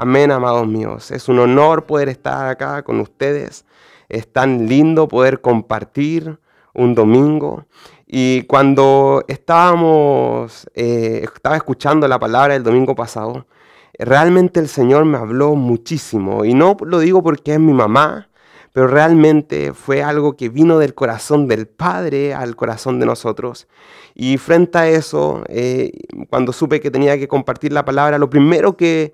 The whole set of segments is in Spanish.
Amén, amados míos. Es un honor poder estar acá con ustedes. Es tan lindo poder compartir un domingo. Y cuando estábamos, eh, estaba escuchando la palabra el domingo pasado, realmente el Señor me habló muchísimo. Y no lo digo porque es mi mamá, pero realmente fue algo que vino del corazón del Padre al corazón de nosotros. Y frente a eso, eh, cuando supe que tenía que compartir la palabra, lo primero que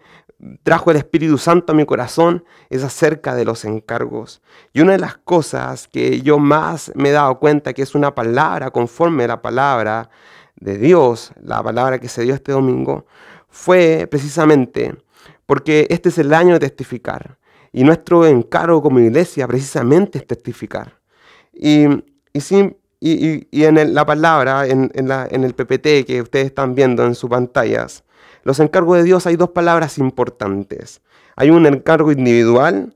trajo el Espíritu Santo a mi corazón es acerca de los encargos. Y una de las cosas que yo más me he dado cuenta que es una palabra conforme a la palabra de Dios, la palabra que se dio este domingo, fue precisamente porque este es el año de testificar. Y nuestro encargo como iglesia precisamente es testificar. Y, y, y, en la palabra, en, la, en el PPT que ustedes están viendo en sus pantallas, los encargos de Dios hay dos palabras importantes. Hay un encargo individual,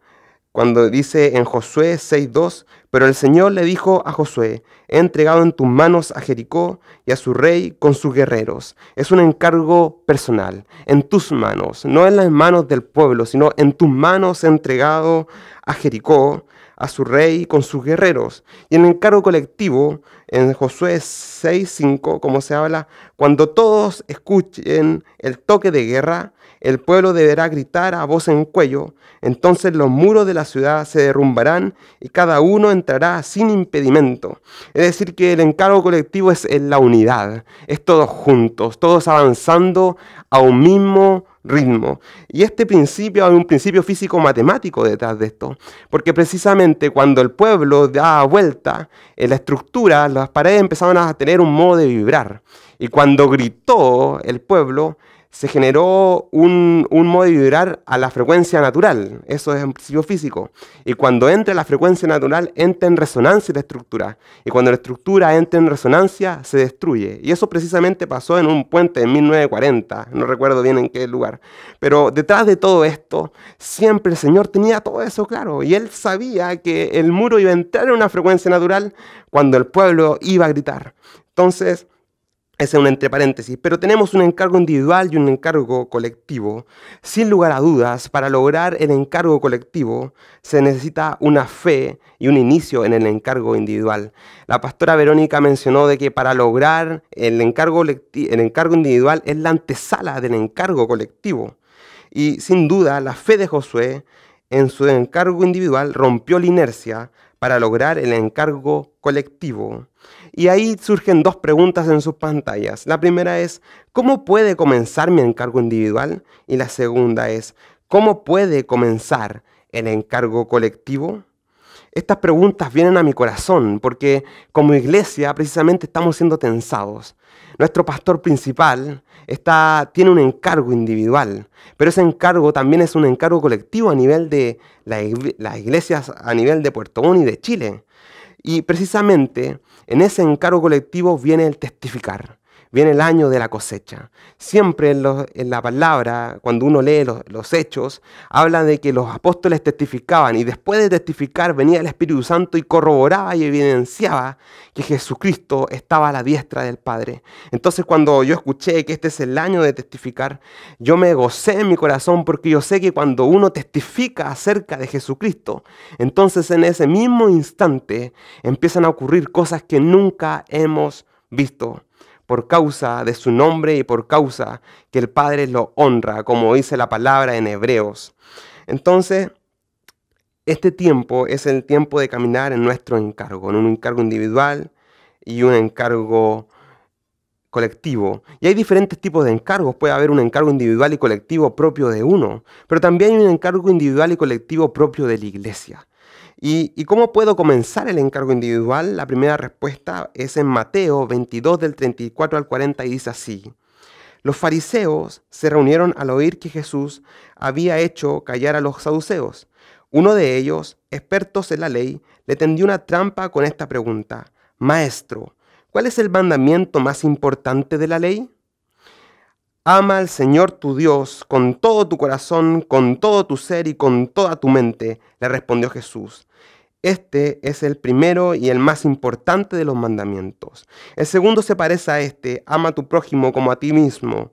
cuando dice en Josué 6.2, pero el Señor le dijo a Josué, he entregado en tus manos a Jericó y a su rey con sus guerreros. Es un encargo personal, en tus manos, no en las manos del pueblo, sino en tus manos he entregado a Jericó, a su rey con sus guerreros. Y en el encargo colectivo en Josué 6, 5, como se habla, cuando todos escuchen el toque de guerra, el pueblo deberá gritar a voz en cuello, entonces los muros de la ciudad se derrumbarán y cada uno entrará sin impedimento. Es decir, que el encargo colectivo es en la unidad, es todos juntos, todos avanzando a un mismo ritmo. Y este principio, hay un principio físico-matemático detrás de esto, porque precisamente cuando el pueblo daba vuelta en la estructura, las paredes empezaban a tener un modo de vibrar. Y cuando gritó el pueblo, se generó un, modo de vibrar a la frecuencia natural, eso es un principio físico. Y cuando entra la frecuencia natural, entra en resonancia la estructura. Y cuando la estructura entra en resonancia, se destruye. Y eso precisamente pasó en un puente en 1940, no recuerdo bien en qué lugar. Pero detrás de todo esto, siempre el Señor tenía todo eso claro. Y Él sabía que el muro iba a entrar en una frecuencia natural cuando el pueblo iba a gritar. Entonces, ese es un entre paréntesis, pero tenemos un encargo individual y un encargo colectivo. Sin lugar a dudas, para lograr el encargo colectivo se necesita una fe y un inicio en el encargo individual. La pastora Verónica mencionó de que para lograr el encargo, el encargo individual es la antesala del encargo colectivo. Y sin duda, la fe de Josué en su encargo individual rompió la inercia, para lograr el encargo colectivo. Y ahí surgen dos preguntas en sus pantallas. La primera es, ¿cómo puede comenzar mi encargo individual? Y la segunda es, ¿cómo puede comenzar el encargo colectivo? Estas preguntas vienen a mi corazón porque como iglesia precisamente estamos siendo tensados. Nuestro pastor principal tiene un encargo individual, pero ese encargo también es un encargo colectivo a nivel de las iglesias a nivel de Puerto Montt y de Chile. Y precisamente en ese encargo colectivo viene el testificar viene el año de la cosecha. Siempre en, la palabra, cuando uno lee los, los, hechos, habla de que los apóstoles testificaban y después de testificar venía el Espíritu Santo y corroboraba y evidenciaba que Jesucristo estaba a la diestra del Padre. Entonces cuando yo escuché que este es el año de testificar, yo me gocé en mi corazón porque yo sé que cuando uno testifica acerca de Jesucristo, entonces en ese mismo instante empiezan a ocurrir cosas que nunca hemos visto por causa de su nombre y por causa que el Padre lo honra, como dice la palabra en Hebreos. Entonces, este tiempo es el tiempo de caminar en nuestro encargo, en un encargo individual y un encargo colectivo. Y hay diferentes tipos de encargos. Puede haber un encargo individual y colectivo propio de uno, pero también hay un encargo individual y colectivo propio de la iglesia. ¿Y, cómo puedo comenzar el encargo individual? La primera respuesta es en Mateo 22 del 34 al 40 y dice así. Los fariseos se reunieron al oír que Jesús había hecho callar a los saduceos. Uno de ellos, expertos en la ley, le tendió una trampa con esta pregunta. Maestro, ¿cuál es el mandamiento más importante de la ley? Ama al Señor tu Dios con todo tu corazón, con todo tu ser y con toda tu mente, le respondió Jesús. Este es el primero y el más importante de los mandamientos. El segundo se parece a este, ama a tu prójimo como a ti mismo.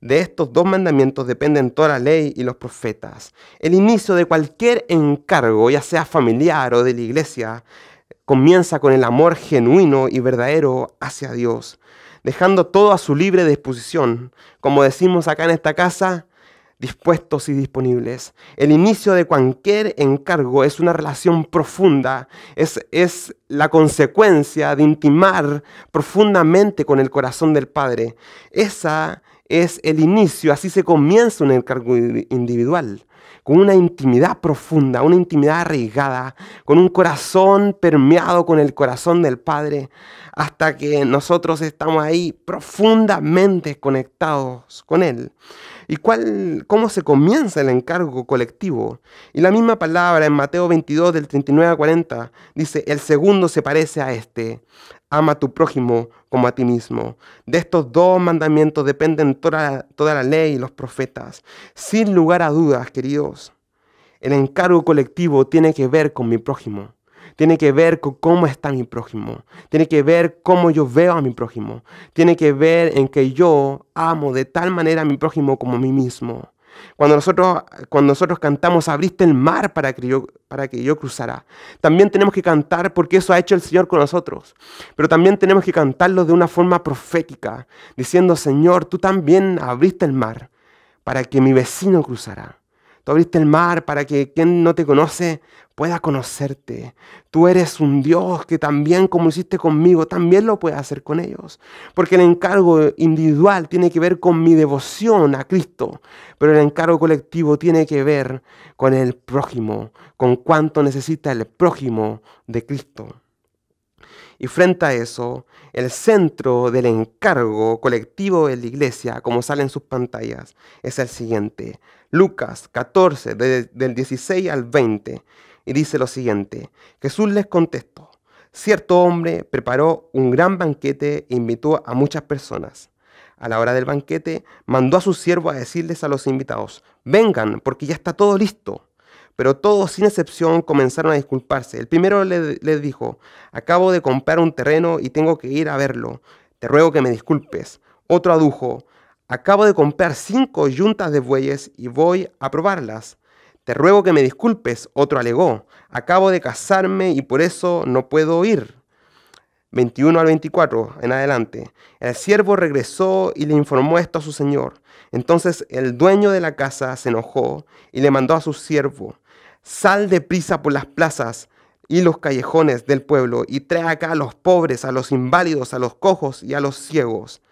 De estos dos mandamientos dependen toda la ley y los profetas. El inicio de cualquier encargo, ya sea familiar o de la iglesia, comienza con el amor genuino y verdadero hacia Dios dejando todo a su libre disposición, como decimos acá en esta casa, dispuestos y disponibles. El inicio de cualquier encargo es una relación profunda, es, es la consecuencia de intimar profundamente con el corazón del Padre. Esa es el inicio, así se comienza un encargo individual, con una intimidad profunda, una intimidad arraigada, con un corazón permeado con el corazón del Padre, hasta que nosotros estamos ahí profundamente conectados con Él. ¿Y cuál, cómo se comienza el encargo colectivo? Y la misma palabra en Mateo 22 del 39 a 40 dice, el segundo se parece a este, ama a tu prójimo como a ti mismo. De estos dos mandamientos dependen toda, toda la ley y los profetas. Sin lugar a dudas, queridos, el encargo colectivo tiene que ver con mi prójimo. Tiene que ver con cómo está mi prójimo. Tiene que ver cómo yo veo a mi prójimo. Tiene que ver en que yo amo de tal manera a mi prójimo como a mí mismo. Cuando nosotros, cantamos, abriste el mar para que, yo, para que yo cruzara. También tenemos que cantar porque eso ha hecho el Señor con nosotros. Pero también tenemos que cantarlo de una forma profética, diciendo, Señor, tú también abriste el mar para que mi vecino cruzara. Tú abriste el mar para que quien no te conoce pueda conocerte. Tú eres un Dios que también como hiciste conmigo, también lo puede hacer con ellos. Porque el encargo individual tiene que ver con mi devoción a Cristo, pero el encargo colectivo tiene que ver con el prójimo, con cuánto necesita el prójimo de Cristo. Y frente a eso, el centro del encargo colectivo de la iglesia, como sale en sus pantallas, es el siguiente. Lucas 14, del 16 al 20, y dice lo siguiente. Jesús les contestó, cierto hombre preparó un gran banquete e invitó a muchas personas. A la hora del banquete, mandó a su siervo a decirles a los invitados, vengan, porque ya está todo listo pero todos sin excepción comenzaron a disculparse. El primero les dijo, acabo de comprar un terreno y tengo que ir a verlo, te ruego que me disculpes. Otro adujo, acabo de comprar cinco yuntas de bueyes y voy a probarlas. Te ruego que me disculpes, otro alegó, acabo de casarme y por eso no puedo ir. 21 al 24 en adelante. El siervo regresó y le informó esto a su señor. Entonces el dueño de la casa se enojó y le mandó a su siervo Sal de prisa por las plazas y los callejones del pueblo y trae acá a los pobres, a los inválidos, a los cojos y a los ciegos.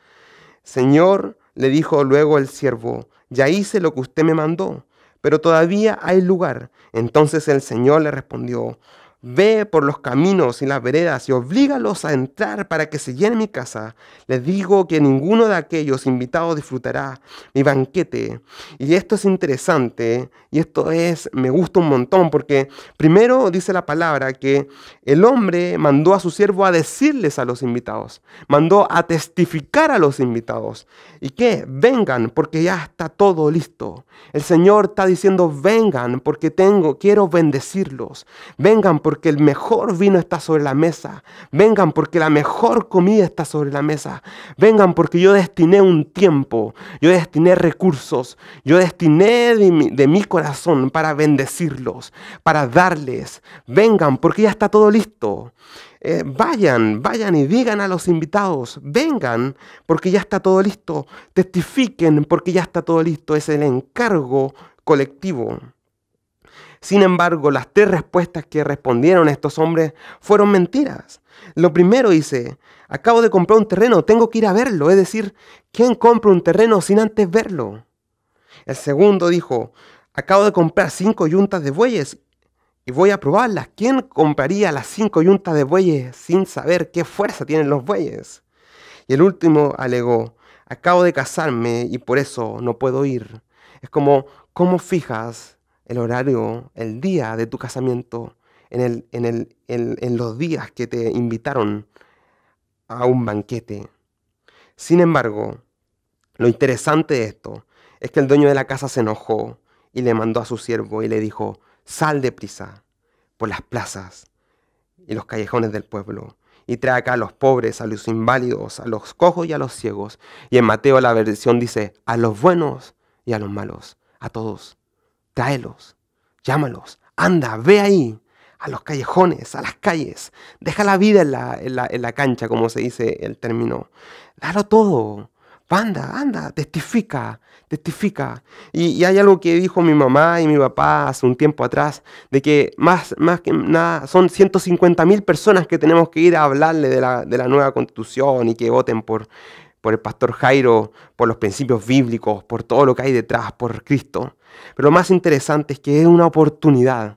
Señor, le dijo luego el siervo, ya hice lo que usted me mandó, pero todavía hay lugar. Entonces el Señor le respondió, Ve por los caminos y las veredas y oblígalos a entrar para que se llene mi casa. Les digo que ninguno de aquellos invitados disfrutará mi banquete. Y esto es interesante y esto es, me gusta un montón porque primero dice la palabra que el hombre mandó a su siervo a decirles a los invitados, mandó a testificar a los invitados y que vengan porque ya está todo listo. El Señor está diciendo vengan porque tengo, quiero bendecirlos. Vengan porque porque el mejor vino está sobre la mesa. Vengan porque la mejor comida está sobre la mesa. Vengan porque yo destiné un tiempo, yo destiné recursos, yo destiné de mi, corazón para bendecirlos, para darles. Vengan porque ya está todo listo. Eh, vayan, vayan y digan a los invitados, vengan porque ya está todo listo, testifiquen porque ya está todo listo, es el encargo colectivo. Sin embargo, las tres respuestas que respondieron estos hombres fueron mentiras. Lo primero dice, acabo de comprar un terreno, tengo que ir a verlo. Es decir, ¿quién compra un terreno sin antes verlo? El segundo dijo, acabo de comprar cinco yuntas de bueyes y voy a probarlas. ¿Quién compraría las cinco yuntas de bueyes sin saber qué fuerza tienen los bueyes? Y el último alegó, acabo de casarme y por eso no puedo ir. Es como, ¿cómo fijas el horario, el día de tu casamiento, en, los días que te invitaron a un banquete. Sin embargo, lo interesante de esto es que el dueño de la casa se enojó y le mandó a su siervo y le dijo, sal de prisa por las plazas y los callejones del pueblo y trae acá a los pobres, a los inválidos, a los cojos y a los ciegos. Y en Mateo la versión dice, a los buenos y a los malos, a todos. Tráelos, llámalos, anda, ve ahí, a los callejones, a las calles, deja la vida en la, cancha, como se dice el término. Dalo todo, anda, anda, testifica, testifica. Y, hay algo que dijo mi mamá y mi papá hace un tiempo atrás, de que más, que nada son 150 mil personas que tenemos que ir a hablarle de la, nueva constitución y que voten por el pastor Jairo, por los principios bíblicos, por todo lo que hay detrás, por Cristo. Pero lo más interesante es que es una oportunidad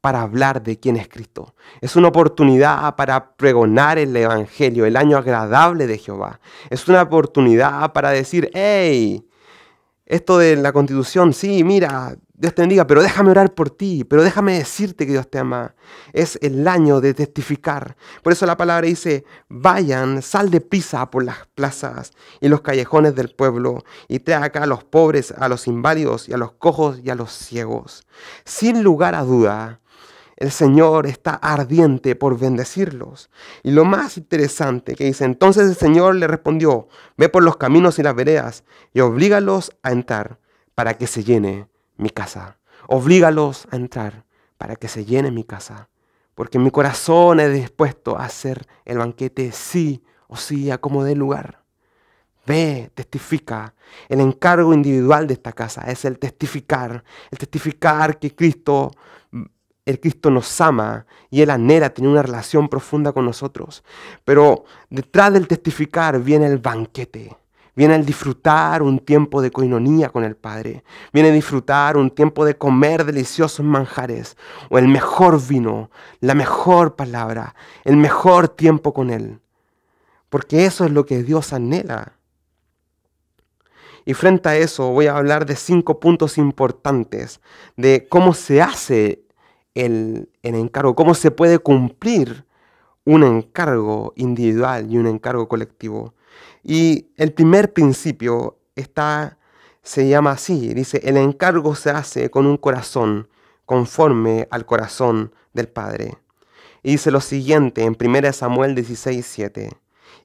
para hablar de quién es Cristo. Es una oportunidad para pregonar el Evangelio, el año agradable de Jehová. Es una oportunidad para decir, hey, esto de la constitución, sí, mira, Dios te bendiga, pero déjame orar por ti, pero déjame decirte que Dios te ama. Es el año de testificar. Por eso la palabra dice, vayan, sal de pisa por las plazas y los callejones del pueblo y trae acá a los pobres, a los inválidos y a los cojos y a los ciegos. Sin lugar a duda, el Señor está ardiente por bendecirlos. Y lo más interesante que dice, entonces el Señor le respondió, ve por los caminos y las veredas y oblígalos a entrar para que se llene mi casa. Oblígalos a entrar para que se llene mi casa. Porque mi corazón es dispuesto a hacer el banquete sí o sí, a como dé lugar. Ve, testifica. El encargo individual de esta casa es el testificar. El testificar que Cristo el Cristo nos ama y Él anhela tener una relación profunda con nosotros. Pero detrás del testificar viene el banquete viene el disfrutar un tiempo de coinonía con el Padre, viene a disfrutar un tiempo de comer deliciosos manjares, o el mejor vino, la mejor palabra, el mejor tiempo con Él, porque eso es lo que Dios anhela. Y frente a eso voy a hablar de cinco puntos importantes de cómo se hace el encargo, cómo se puede cumplir un encargo individual y un encargo colectivo. Y el primer principio está, se llama así, dice, el encargo se hace con un corazón conforme al corazón del Padre. Y dice lo siguiente en 1 Samuel 16,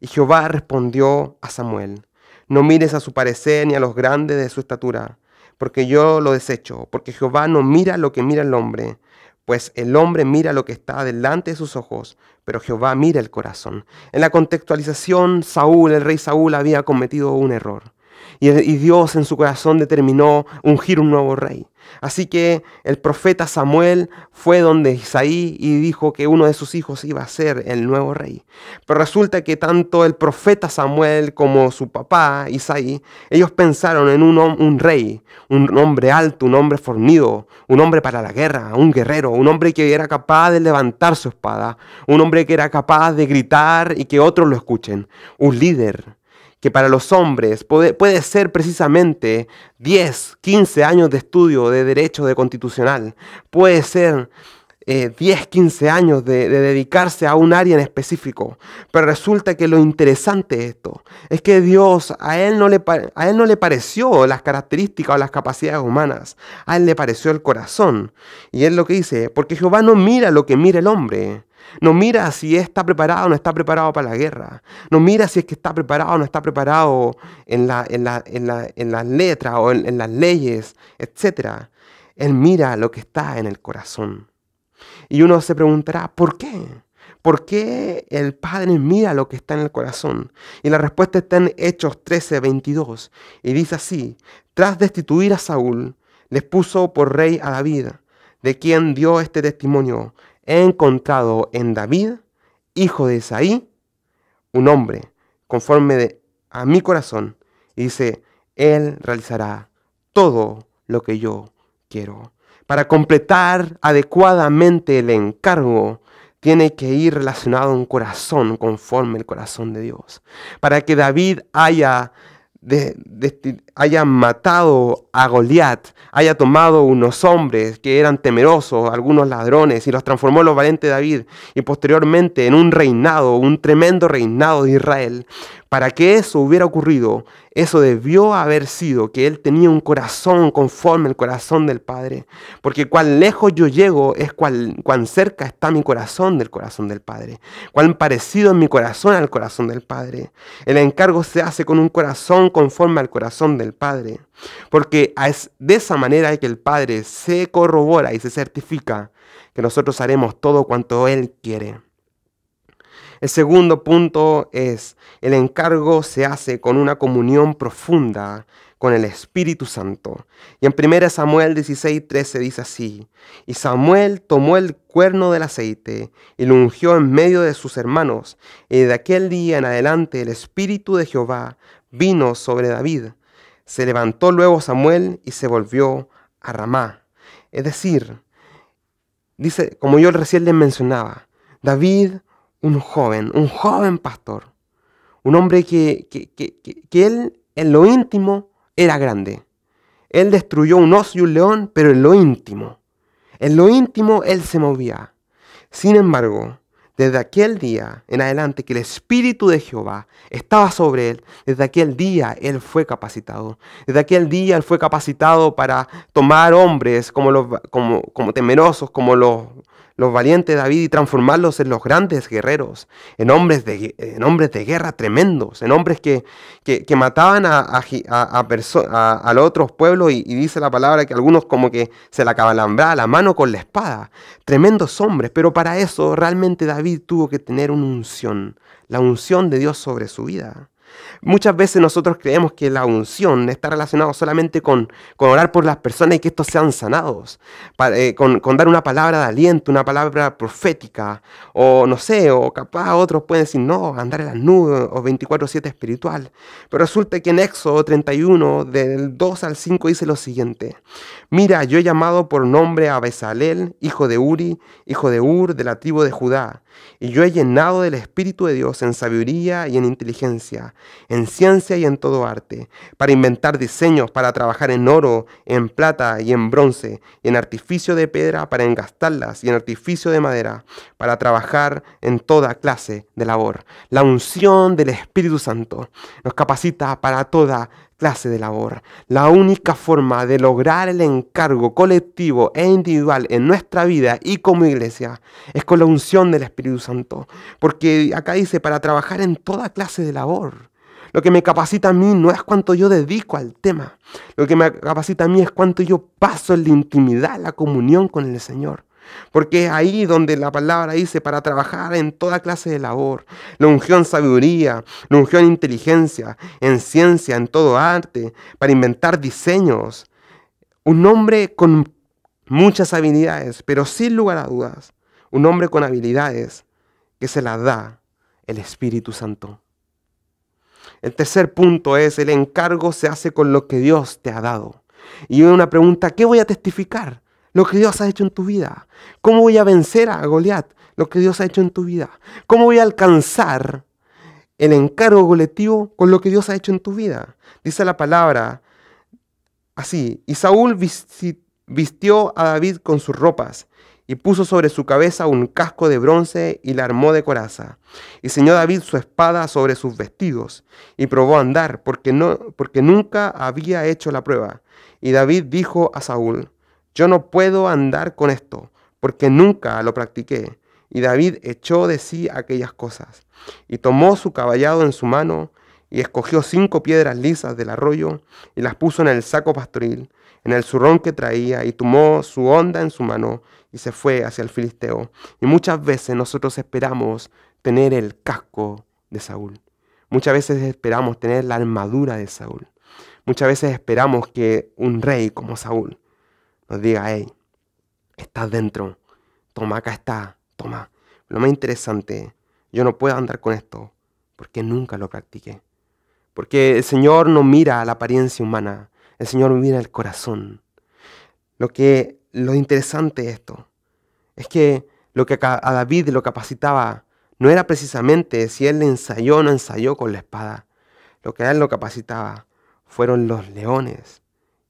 Y Jehová respondió a Samuel, no mires a su parecer ni a los grandes de su estatura, porque yo lo desecho, porque Jehová no mira lo que mira el hombre, pues el hombre mira lo que está delante de sus ojos, pero Jehová mira el corazón. En la contextualización, Saúl, el rey Saúl, había cometido un error. Y, Dios en su corazón determinó ungir un nuevo rey. Así que el profeta Samuel fue donde Isaí y dijo que uno de sus hijos iba a ser el nuevo rey. Pero resulta que tanto el profeta Samuel como su papá Isaí, ellos pensaron en un, rey, un hombre alto, un hombre fornido, un hombre para la guerra, un guerrero, un hombre que era capaz de levantar su espada, un hombre que era capaz de gritar y que otros lo escuchen, un líder que para los hombres puede, puede, ser precisamente 10, 15 años de estudio de derecho de constitucional, puede ser 10, eh, 15 años de, dedicarse a un área en específico, pero resulta que lo interesante de esto es que Dios a él, no le, a él no le pareció las características o las capacidades humanas, a él le pareció el corazón. Y es lo que dice, porque Jehová no mira lo que mira el hombre, no mira si está preparado o no está preparado para la guerra. No mira si es que está preparado o no está preparado en, las letras o en, en las leyes, etc. Él mira lo que está en el corazón. Y uno se preguntará, ¿por qué? ¿Por qué el Padre mira lo que está en el corazón? Y la respuesta está en Hechos 13, 22. Y dice así, tras destituir a Saúl, les puso por rey a David, de quien dio este testimonio he encontrado en David, hijo de Isaí, un hombre conforme a mi corazón. Y dice, Él realizará todo lo que yo quiero. Para completar adecuadamente el encargo, tiene que ir relacionado a un corazón conforme el corazón de Dios. Para que David haya haya matado a Goliat, haya tomado unos hombres que eran temerosos, algunos ladrones, y los transformó en los valientes de David, y posteriormente en un reinado, un tremendo reinado de Israel. Para que eso hubiera ocurrido, eso debió haber sido que él tenía un corazón conforme al corazón del Padre, porque cuán lejos yo llego es cuán, cuán cerca está mi corazón del corazón del Padre, cuán parecido es mi corazón al corazón del Padre. El encargo se hace con un corazón conforme al corazón del el Padre. Porque es de esa manera que el Padre se corrobora y se certifica que nosotros haremos todo cuanto Él quiere. El segundo punto es, el encargo se hace con una comunión profunda con el Espíritu Santo. Y en 1 Samuel 16, 13 dice así, y Samuel tomó el cuerno del aceite y lo ungió en medio de sus hermanos, y de aquel día en adelante el Espíritu de Jehová vino sobre David, se levantó luego Samuel y se volvió a Ramá. Es decir, dice, como yo recién les mencionaba, David, un joven, un joven pastor, un hombre que, que él en lo íntimo era grande. Él destruyó un oso y un león, pero en lo íntimo. En lo íntimo él se movía. Sin embargo, desde aquel día en adelante que el Espíritu de Jehová estaba sobre él, desde aquel día él fue capacitado. Desde aquel día él fue capacitado para tomar hombres como, los, como, temerosos, como los los valientes David y transformarlos en los grandes guerreros, en hombres de, en hombres de guerra tremendos, en hombres que, mataban a, a, los otros pueblos y, y, dice la palabra que algunos como que se la cabalambraba la mano con la espada. Tremendos hombres, pero para eso realmente David tuvo que tener una unción, la unción de Dios sobre su vida. Muchas veces nosotros creemos que la unción está relacionada solamente con, con, orar por las personas y que estos sean sanados, eh, con, dar una palabra de aliento, una palabra profética, o no sé, o capaz otros pueden decir, no, andar en las nubes, o 24-7 espiritual. Pero resulta que en Éxodo 31, del 2 al 5, dice lo siguiente, mira, yo he llamado por nombre a Bezalel, hijo de Uri, hijo de Ur, de la tribu de Judá y yo he llenado del Espíritu de Dios en sabiduría y en inteligencia, en ciencia y en todo arte, para inventar diseños, para trabajar en oro, en plata y en bronce, y en artificio de piedra para engastarlas, y en artificio de madera, para trabajar en toda clase de labor. La unción del Espíritu Santo nos capacita para toda clase de labor. La única forma de lograr el encargo colectivo e individual en nuestra vida y como iglesia es con la unción del Espíritu Santo. Porque acá dice, para trabajar en toda clase de labor. Lo que me capacita a mí no es cuánto yo dedico al tema. Lo que me capacita a mí es cuánto yo paso en la intimidad, la comunión con el Señor. Porque es ahí donde la palabra dice para trabajar en toda clase de labor. La ungió en sabiduría, lo ungió en inteligencia, en ciencia, en todo arte, para inventar diseños. Un hombre con muchas habilidades, pero sin lugar a dudas, un hombre con habilidades que se las da el Espíritu Santo. El tercer punto es, el encargo se hace con lo que Dios te ha dado. Y una pregunta, ¿qué voy a testificar? lo que Dios ha hecho en tu vida. ¿Cómo voy a vencer a Goliat? Lo que Dios ha hecho en tu vida. ¿Cómo voy a alcanzar el encargo colectivo con lo que Dios ha hecho en tu vida? Dice la palabra así. Y Saúl vistió a David con sus ropas y puso sobre su cabeza un casco de bronce y la armó de coraza. Y ceñó David su espada sobre sus vestidos y probó a andar porque, no, porque nunca había hecho la prueba. Y David dijo a Saúl, yo no puedo andar con esto, porque nunca lo practiqué. Y David echó de sí aquellas cosas, y tomó su caballado en su mano, y escogió cinco piedras lisas del arroyo, y las puso en el saco pastoril, en el zurrón que traía, y tomó su honda en su mano, y se fue hacia el filisteo. Y muchas veces nosotros esperamos tener el casco de Saúl. Muchas veces esperamos tener la armadura de Saúl. Muchas veces esperamos que un rey como Saúl diga, hey, estás dentro, toma, acá está, toma. Lo más interesante, yo no puedo andar con esto porque nunca lo practiqué. Porque el Señor no mira la apariencia humana, el Señor mira el corazón. Lo que lo interesante de esto es que lo que a David lo capacitaba no era precisamente si él ensayó o no ensayó con la espada. Lo que a él lo capacitaba fueron los leones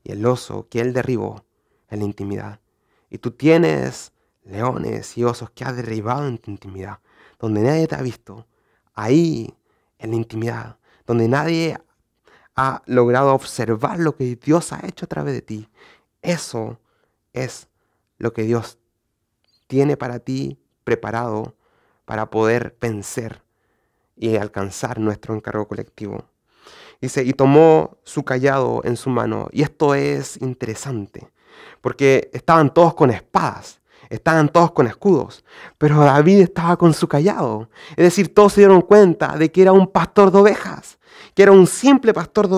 y el oso que él derribó en la intimidad. Y tú tienes leones y osos que has derribado en tu intimidad, donde nadie te ha visto, ahí en la intimidad, donde nadie ha logrado observar lo que Dios ha hecho a través de ti. Eso es lo que Dios tiene para ti preparado para poder vencer y alcanzar nuestro encargo colectivo. Dice, y tomó su callado en su mano. Y esto es interesante, porque estaban todos con espadas, estaban todos con escudos, pero David estaba con su callado. Es decir, todos se dieron cuenta de que era un pastor de ovejas, que era un simple pastor de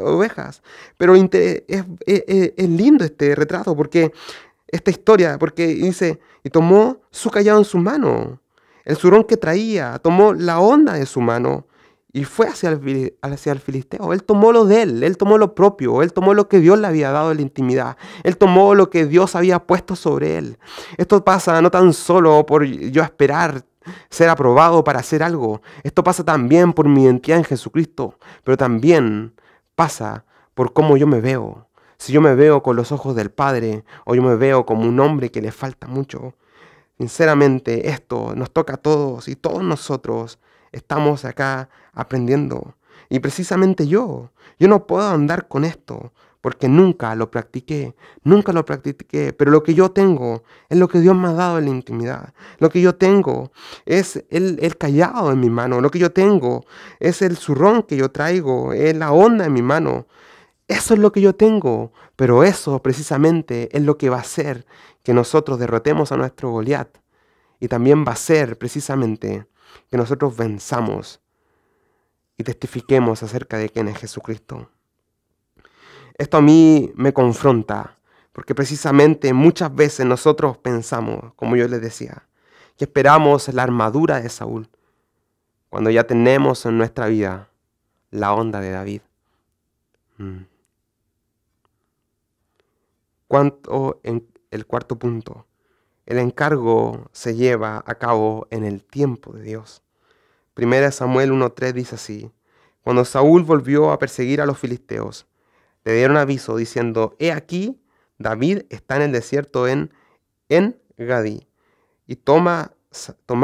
ovejas. Pero es, lindo este retrato, porque esta historia, porque dice, y tomó su callado en su mano, el surón que traía, tomó la onda de su mano y fue hacia el, filisteo. Él tomó lo de él, él tomó lo propio, él tomó lo que Dios le había dado en la intimidad, él tomó lo que Dios había puesto sobre él. Esto pasa no tan solo por yo esperar ser aprobado para hacer algo, esto pasa también por mi identidad en Jesucristo, pero también pasa por cómo yo me veo. Si yo me veo con los ojos del Padre o yo me veo como un hombre que le falta mucho. Sinceramente, esto nos toca a todos y todos nosotros estamos acá aprendiendo. Y precisamente yo, yo no puedo andar con esto porque nunca lo practiqué, nunca lo practiqué, pero lo que yo tengo es lo que Dios me ha dado en la intimidad, lo que yo tengo es el, el callado en mi mano, lo que yo tengo es el zurrón que yo traigo, es la onda en mi mano, eso es lo que yo tengo, pero eso precisamente es lo que va a hacer que nosotros derrotemos a nuestro Goliat y también va a ser precisamente que nosotros venzamos y testifiquemos acerca de quién es Jesucristo. Esto a mí me confronta, porque precisamente muchas veces nosotros pensamos, como yo les decía, que esperamos la armadura de Saúl, cuando ya tenemos en nuestra vida la onda de David. Mm. ¿Cuánto en el cuarto punto? el encargo se lleva a cabo en el tiempo de Dios. Primera Samuel 1.3 dice así, cuando Saúl volvió a perseguir a los filisteos, le dieron aviso diciendo, he aquí, David está en el desierto en, en Gadí. Y, toma,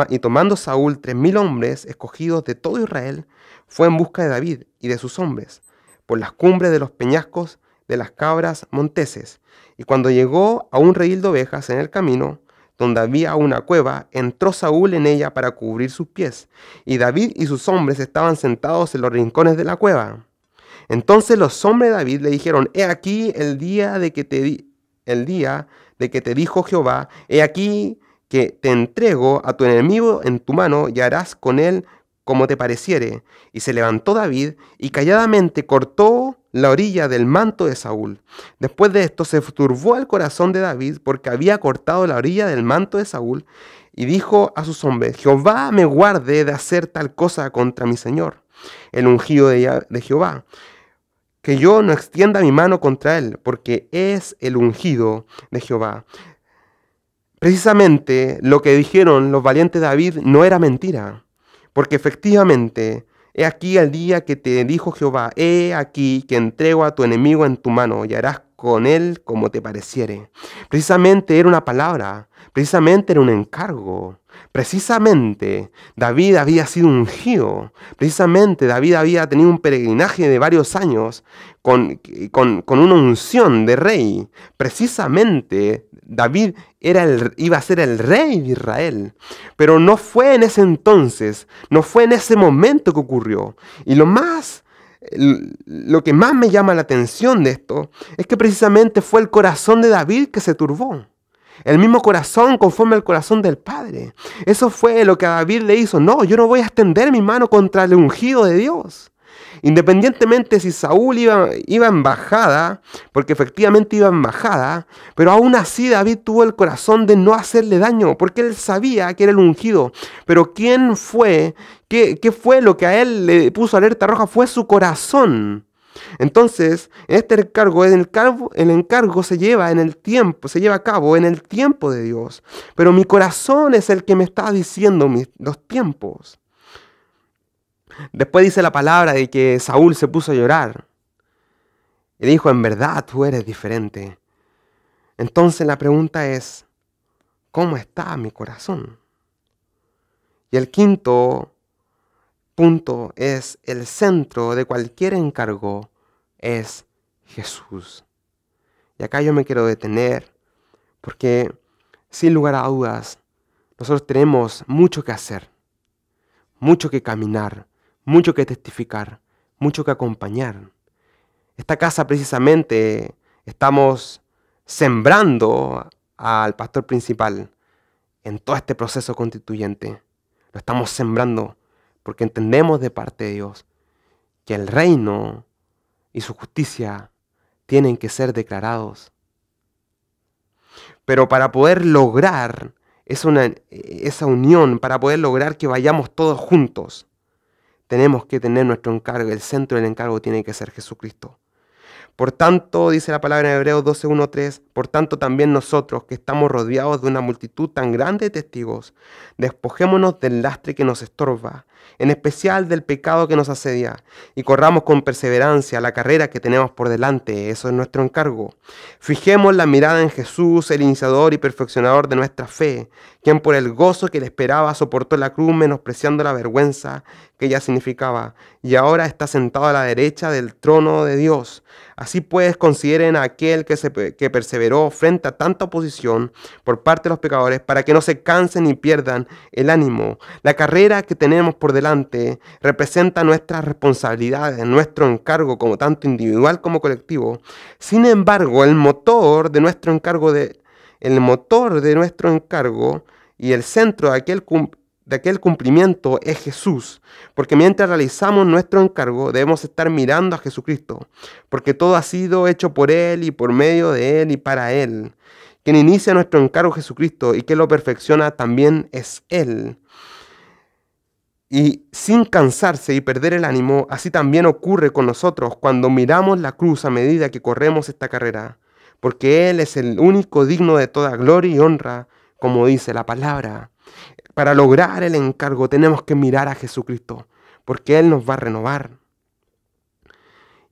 y tomando Saúl tres mil hombres escogidos de todo Israel, fue en busca de David y de sus hombres, por las cumbres de los peñascos de las cabras monteses. Y cuando llegó a un rey de ovejas en el camino, donde había una cueva, entró Saúl en ella para cubrir sus pies, y David y sus hombres estaban sentados en los rincones de la cueva. Entonces los hombres de David le dijeron, he aquí el día de que te, el día de que te dijo Jehová, he aquí que te entrego a tu enemigo en tu mano y harás con él como te pareciere. Y se levantó David y calladamente cortó la orilla del manto de Saúl. Después de esto se turbó el corazón de David porque había cortado la orilla del manto de Saúl y dijo a sus hombres, Jehová me guarde de hacer tal cosa contra mi Señor, el ungido de Jehová, que yo no extienda mi mano contra él, porque es el ungido de Jehová. Precisamente lo que dijeron los valientes David no era mentira. Porque efectivamente, he aquí el día que te dijo Jehová, he aquí que entrego a tu enemigo en tu mano y harás con él como te pareciere. Precisamente era una palabra, precisamente era un encargo. Precisamente David había sido ungido, precisamente David había tenido un peregrinaje de varios años con, una unción de rey. Precisamente David era iba a ser el rey de Israel. Pero no fue en ese entonces, no fue en ese momento que ocurrió. Y lo más lo que más me llama la atención de esto es que precisamente fue el corazón de David que se turbó. El mismo corazón conforme al corazón del Padre. Eso fue lo que a David le hizo. No, yo no voy a extender mi mano contra el ungido de Dios. Independientemente si Saúl iba, iba en bajada, porque efectivamente iba en bajada, pero aún así David tuvo el corazón de no hacerle daño, porque él sabía que era el ungido. Pero ¿quién fue? qué fue lo que a él le puso alerta roja? Fue su corazón. Entonces, este encargo, el encargo, el encargo se lleva en el tiempo, se lleva a cabo en el tiempo de Dios. Pero mi corazón es el que me está diciendo mis, los tiempos. Después dice la palabra de que Saúl se puso a llorar. Y dijo, en verdad tú eres diferente. Entonces la pregunta es, ¿cómo está mi corazón? Y el quinto punto es el centro de cualquier encargo es Jesús. Y acá yo me quiero detener porque sin lugar a dudas nosotros tenemos mucho que hacer, mucho que caminar, mucho que testificar, mucho que acompañar. Esta casa precisamente estamos sembrando al pastor principal en todo este proceso constituyente. Lo estamos sembrando porque entendemos de parte de Dios que el reino y su justicia tienen que ser declarados. Pero para poder lograr esa, esa unión, para poder lograr que vayamos todos juntos, tenemos que tener nuestro encargo, el centro del encargo tiene que ser Jesucristo. Por tanto, dice la palabra en Hebreos 12.1.3, por tanto también nosotros que estamos rodeados de una multitud tan grande de testigos, despojémonos del lastre que nos estorba, en especial del pecado que nos asedia, y corramos con perseverancia la carrera que tenemos por delante, eso es nuestro encargo. Fijemos la mirada en Jesús, el iniciador y perfeccionador de nuestra fe, quien por el gozo que le esperaba soportó la cruz menospreciando la vergüenza que ella significaba, y ahora está sentado a la derecha del trono de Dios. Así pues, consideren a aquel que, se, que perseveró frente a tanta oposición por parte de los pecadores para que no se cansen ni pierdan el ánimo. La carrera que tenemos por delante representa nuestras responsabilidades, nuestro encargo como tanto individual como colectivo. Sin embargo, el motor de nuestro encargo de el motor de nuestro encargo y el centro de aquel de aquel cumplimiento es Jesús, porque mientras realizamos nuestro encargo debemos estar mirando a Jesucristo, porque todo ha sido hecho por Él y por medio de Él y para Él. Quien inicia nuestro encargo Jesucristo y que lo perfecciona también es Él. Y sin cansarse y perder el ánimo, así también ocurre con nosotros cuando miramos la cruz a medida que corremos esta carrera, porque Él es el único digno de toda gloria y honra, como dice la palabra. Para lograr el encargo tenemos que mirar a Jesucristo, porque Él nos va a renovar.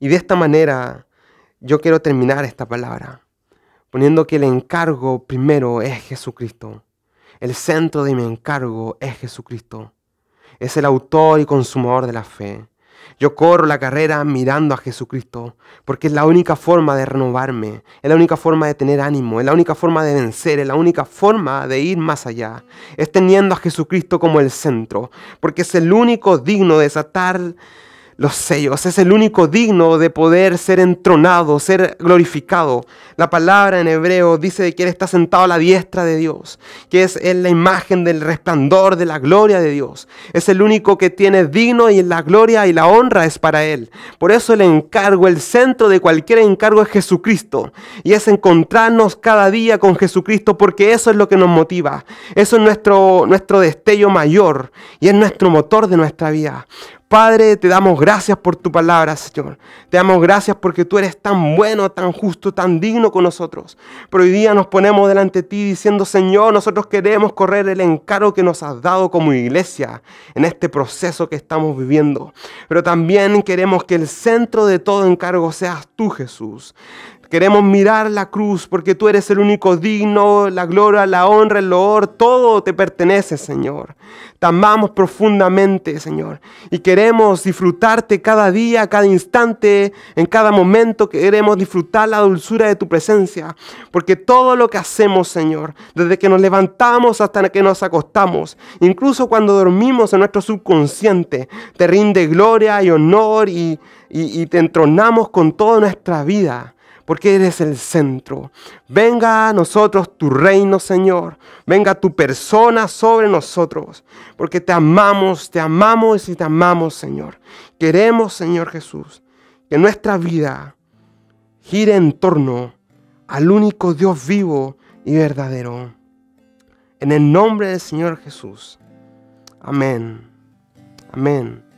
Y de esta manera yo quiero terminar esta palabra, poniendo que el encargo primero es Jesucristo. El centro de mi encargo es Jesucristo. Es el autor y consumador de la fe. Yo corro la carrera mirando a Jesucristo, porque es la única forma de renovarme, es la única forma de tener ánimo, es la única forma de vencer, es la única forma de ir más allá. Es teniendo a Jesucristo como el centro, porque es el único digno de desatar los sellos. Es el único digno de poder ser entronado, ser glorificado. La palabra en hebreo dice que Él está sentado a la diestra de Dios, que es en la imagen del resplandor de la gloria de Dios. Es el único que tiene digno y la gloria y la honra es para Él. Por eso el encargo, el centro de cualquier encargo es Jesucristo. Y es encontrarnos cada día con Jesucristo porque eso es lo que nos motiva. Eso es nuestro, nuestro destello mayor y es nuestro motor de nuestra vida. Padre, te damos gracias por tu palabra, Señor. Te damos gracias porque tú eres tan bueno, tan justo, tan digno con nosotros. Pero hoy día nos ponemos delante de ti diciendo, Señor, nosotros queremos correr el encargo que nos has dado como iglesia en este proceso que estamos viviendo. Pero también queremos que el centro de todo encargo seas tú, Jesús. Queremos mirar la cruz porque tú eres el único digno, la gloria, la honra, el loor, todo te pertenece, Señor. Te amamos profundamente, Señor. Y queremos disfrutarte cada día, cada instante, en cada momento. Queremos disfrutar la dulzura de tu presencia. Porque todo lo que hacemos, Señor, desde que nos levantamos hasta que nos acostamos, incluso cuando dormimos en nuestro subconsciente, te rinde gloria y honor y, y te entronamos con toda nuestra vida porque eres el centro. Venga a nosotros tu reino, Señor. Venga tu persona sobre nosotros, porque te amamos, te amamos y te amamos, Señor. Queremos, Señor Jesús, que nuestra vida gire en torno al único Dios vivo y verdadero. En el nombre del Señor Jesús. Amén. Amén.